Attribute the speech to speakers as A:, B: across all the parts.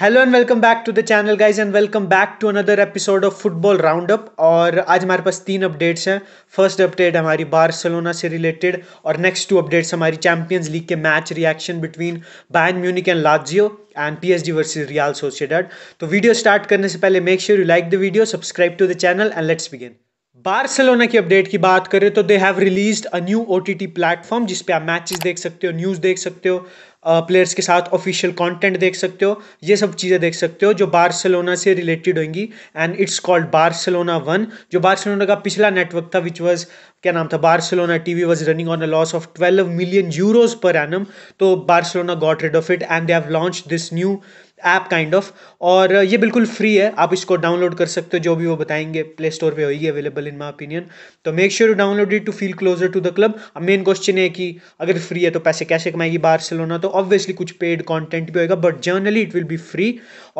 A: hello and welcome back to the channel guys and welcome back to another episode of football round up और आज हमारे पास तीन updates हैं first update हमारी बार्सिलोना से रिलेटेड और नेक्स्ट टू अपडेट्स हमारी चैंपियंस लीग के match reaction between Bayern Munich and Lazio and P H D versus Real Sociedad तो वीडियो स्टार्ट करने से पहले make sure you like the video subscribe to the channel and let's begin Barcelona की update की बात करें तो they have release a new O T T platform जिसपे आप मैचेस देख सकते हो न्यूज़ देख सकते हो प्लेयर्स के साथ ऑफिशियल कंटेंट देख सकते हो ये सब चीज़ें देख सकते हो जो बार्सिलोना से रिलेटेड होंगी and it's called Barcelona one जो बार्सिलोना का पिछला नेटवर्क था विच वॉज क्या नाम था Barcelona TV was running on a loss of 12 million euros per annum तो Barcelona got rid of it and they have launch this new app kind of और ये बिल्कुल फ्री है आप इसको डाउनलोड कर सकते हो जो भी वो बताएंगे प्ले स्टोर पर होगी अवेलेबल इन माई ओपिनियन तो make sure you download it to feel closer to the club अब मेन क्वेश्चन है कि अगर फ्री है तो पैसे कैसे कमाएगी बार्सिलोना तो ऑब्वियसली कुछ पेड कंटेंट भी होगा but generally it will be free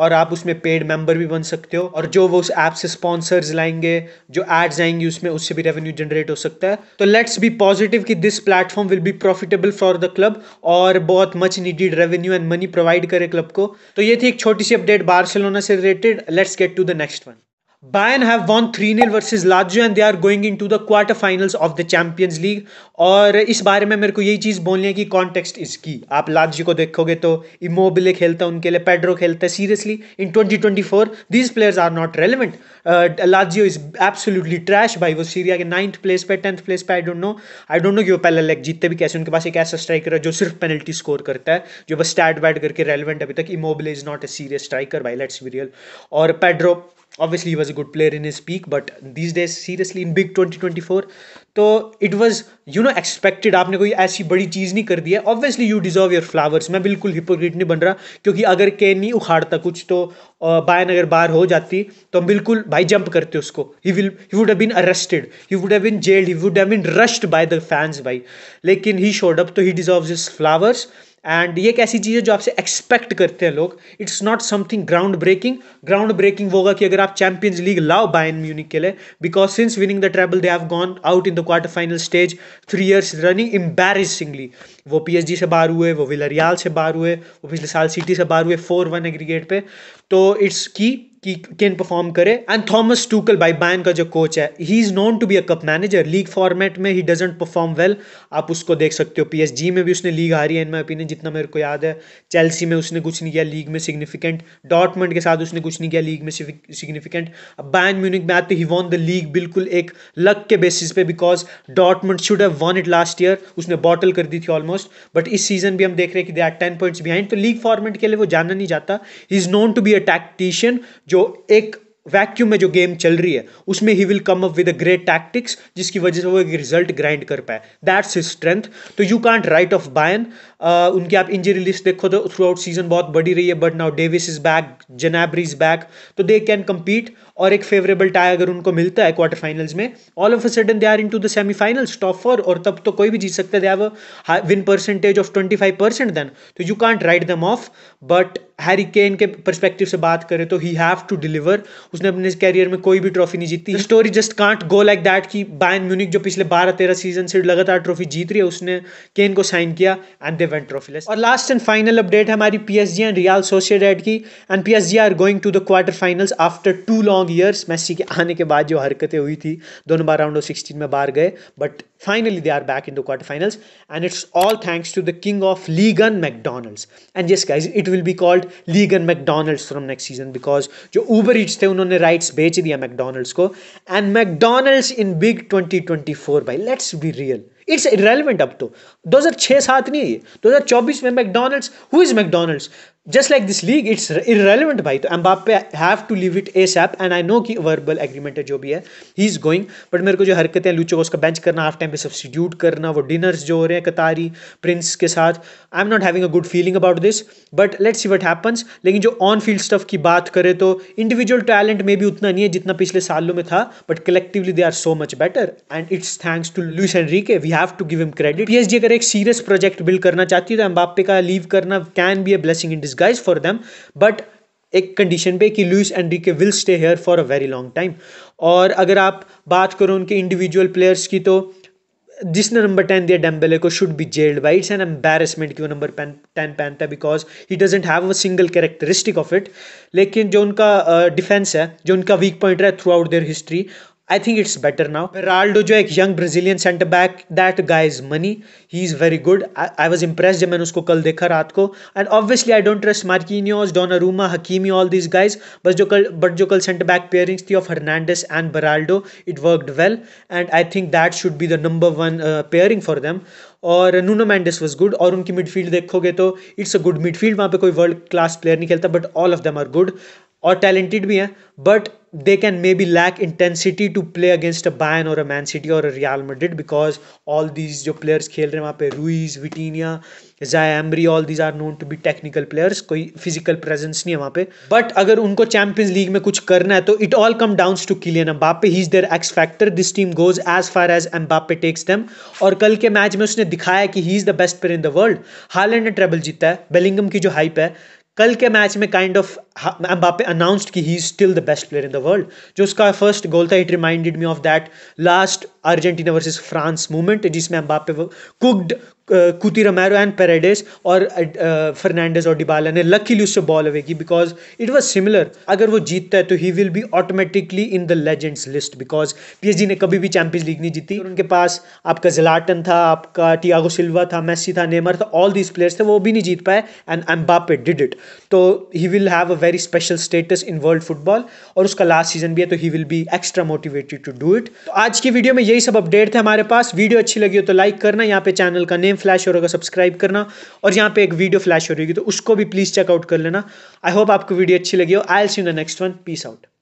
A: और आप उसमें पेड मेंबर भी बन सकते हो और जो वो उस ऐप से स्पॉन्सर्स लाएंगे जो एड्स आएंगे उसमें उससे भी रेवेन्यू जनरेट हो सकता है तो लेट्स बी पॉजिटिव कि this platform will be profitable for the club और बहुत much needed revenue and money provide करे क्लब को तो ये थी एक छोटी सी अपडेट बार्सिलोना से related let's get to the next one Bayern have won 3 0 versus Lazio and they are going into the quarter-finals of the Champions League और इस बारे में मेरे को यही चीज़ बोलनी है कि कॉन्टेक्स्ट इसकी आप लाजी को देखोगे तो इमोबिले खेलता है उनके लिए पेड्रो खेलता है seriously in 2024 these players are not relevant Lazio is absolutely trash भाई वो सीरिया के नाइन्थ प्लेस पे टेंथ प्लेस पे I don't know I don't know कि वो पहले लेग जीतते भी कैसे उनके पास एक ऐसा स्ट्राइकर है जो सिर्फ पेनल्टी स्कोर करता है जो बस स्टैट बैट करके रेलिवेंट अभी तक Immobile is not a serious striker भाई लेट्स बी रियल और Pedro obviously he was a good player in his peak but these days seriously in big 2024 तो it was you know expected आपने कोई ऐसी बड़ी चीज़ नहीं कर दी है obviously you deserve your flowers मैं बिल्कुल हिपोक्रेट नहीं बन रहा क्योंकि अगर के नहीं उखाड़ता कुछ तो बायन अगर बाहर हो जाती तो हम बिल्कुल भाई जंप करते उसको ही will he would have been arrested he would have been jailed he would have been rushed by the fans भाई लेकिन ही शोड अप तो he deserve his flowers and ये एक ऐसी चीज़ है जो आपसे एक्सपेक्ट करते हैं लोग it's not something ground breaking ground breaking होगा कि अगर आप चैंपियंस लीग लाओ बायन म्यूनिक के लिए because since winning the treble they have gone out in the quarter final stage three years running embarrassingly वो डी से बाहर हुए वो विलरियाल से बाहर हुए वो पिछले साल सिटी से बाहर हुए फोर वन एग्रीगेट पे तो इट्स की की कैन परफॉर्म करे and Thomas Tuchel by Bayern का जो कोच है he is known to be a cup manager league format में ही डजेंट परफॉर्म वेल आप उसको देख सकते हो पी में भी उसने लीग हारी है इन माई ओपिनियन जितना मेरे को याद है चेल्सी में उसने कुछ नहीं किया लीग में सिग्निफिकेंट डॉटमंड के साथ उसने कुछ नहीं किया लीग में सिग्निफिकेंट अब बैन म्यूनिक में आते ही वॉन द लीग बिल्कुल एक लक के बेसिस पे because Dortmund should have won it last year उसने बॉटल कर दी थी ऑलमोस्ट बट इस सीजन भी हम देख रहे हैं कि they are ten points behind तो लीग फॉर्मेट के लिए वो जाना नहीं जाता he is known to be a tactician जो जो एक वैक्यूम में जो गेम चल रही है उसमें he will come up with a great tactics जिसकी वजह से वो एक रिजल्ट ग्राइंड कर पाए दैट्स हिज स्ट्रेंथ तो you can't write off Bayern उनकी आप इंजरी लिस्ट देखो तो थ्रू आउट सीजन बहुत बड़ी रही है but now Davies is back Gnabry is back तो दे कैन कम्पीट और एक फेवरेबल टाई अगर उनको मिलता है क्वार्टर फाइनल्स में all of a sudden they are in to the semifinals top four और तब तो कोई भी जीत सकते they have win percentage of twenty five percent then तो you can't write them off but Harry Kane के परस्पेक्टिव से बात करें तो ही हैव टू डिलीवर उसने अपने कैरियर में कोई भी ट्रॉफी नहीं जीती story just can't go like that कि बायन म्यूनिक जो पिछले बारह तेरह सीजन से लगातार ट्रॉफी जीत रही है उसने केन को साइन किया एंड दे वेंट ट्रॉफी और लास्ट एंड फाइनल अपडेट है हमारी P S G and Real Sociedad की and P S G are going to the quarter finals after two long years Messi के आने के बाद जो हरकतें हुई थी दोनों बार राउंड ऑफ सिक्सटीन में बाहर गए but finally they are back in the quarter finals and it's all thanks to the king of Ligue One McDonald's and yes guys it will be called Ligue One McDonald's from next season because जो Uber Eats थे उन्होंने उन्होंने rights बेच दिया McDonald's को and McDonald's in big 2024 भाई let's be real it's relevant अब तो 2006 सात नहीं है 2024 में McDonald's who is McDonald's just like this league it's irrelevant भाई तो Mbappe have to leave it ASAP and I know कि वर्बल एग्रीमेंट है जो भी है ही इज़ गोइंग बट मेरे को जो हरकतें लूचो को उसका बेंच करना हाफ टाइम पे सब्सिट्यूट करना वो डिनर्स जो हो रहे हैं कतारी प्रिंस के साथ I am not having a good feeling about this but let's see what happens लेकिन जो ऑन फील्ड स्टफ की बात करें तो इंडिविजुअल टैलेंट में भी उतना नहीं है जितना पिछले सालों में था but collectively they are so much better and it's thanks to Luis Enrique we have to give him credit जी अगर एक सीरियस प्रोजेक्ट बिल्ड करना चाहती है तो एम्बापे का लीव करना can be a blessing in dis disguise for them but एक कंडीशन पे कि Luis Enrique will stay here for a very long time और अगर आप बात करो उनके इंडिविजुअल प्लेयर्स की तो जिसने नंबर टेन दिया डेम्बेले को शुड बी जेल्ड बाई इट्स एन एम्बेरसमेंट कि वो नंबर टेन पहनता है because he doesn't have a single characteristic of it लेकिन जो उनका डिफेंस uh, है जो उनका वीक पॉइंट रहा है throughout their history I think it's better now Ronaldo जो एक young Brazilian centre back that guy is money he is very good I was impress जब मैंने उसको कल देखा रात को and obviously I don't trust Marquinhos रूमा हकीमी ऑल दिस गाइज बस जो कल बट जो कल सेंटर बैक पेयरिंग्स थी of Hernandez and Beraldo it worked well and I think that should be the number one pairing for them और Nuno Mendes was good और उनकी midfield देखोगे तो इट्स अ गुड मिडफील्ड वहाँ पर कोई world class player नहीं खेलता but all of them are good और टैलेंटेड भी हैं but they can maybe lack intensity to play against a Bayern or a Man City or a Real Madrid because all these जो players खेल रहे हैं वहाँ पे Ruiz Vitinha Zaire Emery all these are known to be technical players कोई physical presence नहीं है वहाँ पे बट अगर उनको चैंपियंस लीग में कुछ करना है तो it all come down to Kylian Mbappe he is their X factor this team goes as far as Mbappe takes them और कल के मैच में उसने दिखाया कि he is the best player in the world Haaland ने treble जीता है बेलिंगम की जो हाइप है कल के मैच में काइंड ऑफ बापे अनाउंस्ड कि he is still the best player in the world जो उसका फर्स्ट गोल था it reminded me of that last Argentina versus France movement जिसमें Mbappe cooked Kuti Romero and Paredes और Fernandez और Dybala ने luckily उससे ball away की because it was similar अगर वो जीतता है तो he will be automatically in the legends list because PSG ने कभी भी चैंपियंस लीग नहीं जीती उनके पास आपका जलाटन था आपका टियागो सिल्वा था मेसी था नेमर था ऑल दीज प्लेयर्स थे वो भी नहीं जीत पाए and M Mbappe did it तो he will have a very special status in world football और उसका लास्ट सीजन भी है तो he will be extra motivated to do it तो आज की वीडियो में यही सब अपडेट थे हमारे पास वीडियो अच्छी लगी हो तो लाइक करना यहाँ पे चैनल का नेम टाइम फ्लैश हो रहा होगा सब्सक्राइब करना और यहाँ पे एक वीडियो फ्लैश हो रही होगी तो उसको भी प्लीज़ चेकआउट कर लेना आई होप आपको वीडियो अच्छी लगी हो I'll see the next one peace out